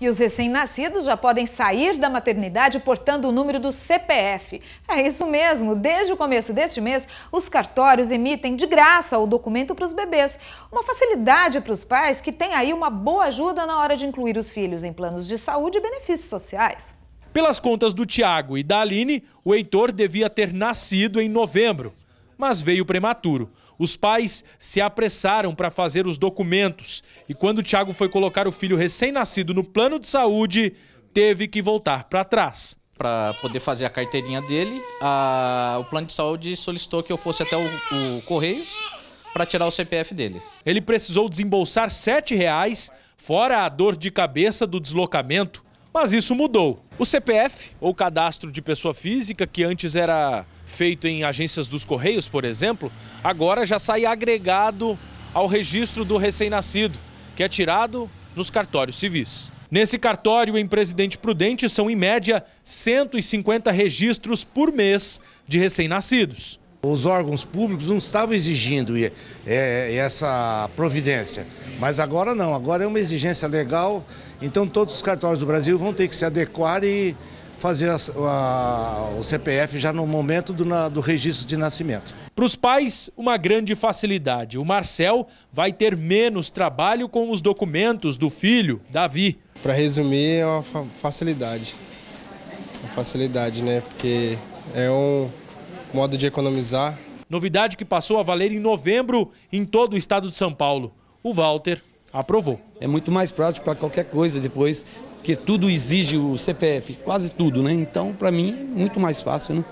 E os recém-nascidos já podem sair da maternidade portando o número do CPF. É isso mesmo, desde o começo deste mês, os cartórios emitem de graça o documento para os bebês. Uma facilidade para os pais que tem aí uma boa ajuda na hora de incluir os filhos em planos de saúde e benefícios sociais. Pelas contas do Tiago e da Aline, o Heitor devia ter nascido em novembro mas veio prematuro. Os pais se apressaram para fazer os documentos e quando Thiago foi colocar o filho recém-nascido no plano de saúde, teve que voltar para trás. Para poder fazer a carteirinha dele, a... o plano de saúde solicitou que eu fosse até o, o Correios para tirar o CPF dele. Ele precisou desembolsar R$ reais, fora a dor de cabeça do deslocamento. Mas isso mudou. O CPF, ou cadastro de pessoa física, que antes era feito em agências dos Correios, por exemplo, agora já sai agregado ao registro do recém-nascido, que é tirado nos cartórios civis. Nesse cartório, em Presidente Prudente, são em média 150 registros por mês de recém-nascidos. Os órgãos públicos não estavam exigindo é, é, essa providência, mas agora não, agora é uma exigência legal, então todos os cartórios do Brasil vão ter que se adequar e fazer a, a, o CPF já no momento do, na, do registro de nascimento. Para os pais, uma grande facilidade. O Marcel vai ter menos trabalho com os documentos do filho, Davi. Para resumir, é uma facilidade. Uma facilidade, né? Porque é um, modo de economizar. Novidade que passou a valer em novembro em todo o estado de São Paulo. O Walter aprovou. É muito mais prático para qualquer coisa depois, porque tudo exige o CPF, quase tudo, né? Então, para mim, muito mais fácil, né?